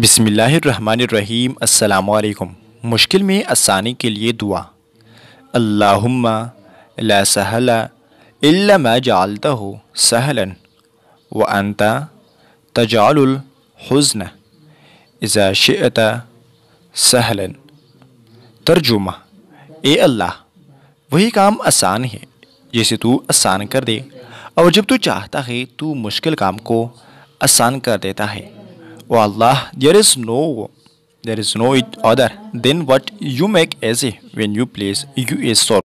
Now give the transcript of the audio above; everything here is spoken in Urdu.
بسم اللہ الرحمن الرحیم السلام علیکم مشکل میں آسانی کے لیے دعا اللہم لا سہل الا ما جالتا سہلا وانتا تجعل الحزن اذا شئتا سہلا ترجمہ اے اللہ وہی کام آسان ہے جسے تو آسان کر دے اور جب تو چاہتا ہے تو مشکل کام کو آسان کر دیتا ہے O oh Allah, there is no there is no other than what you make a when you place you a sword.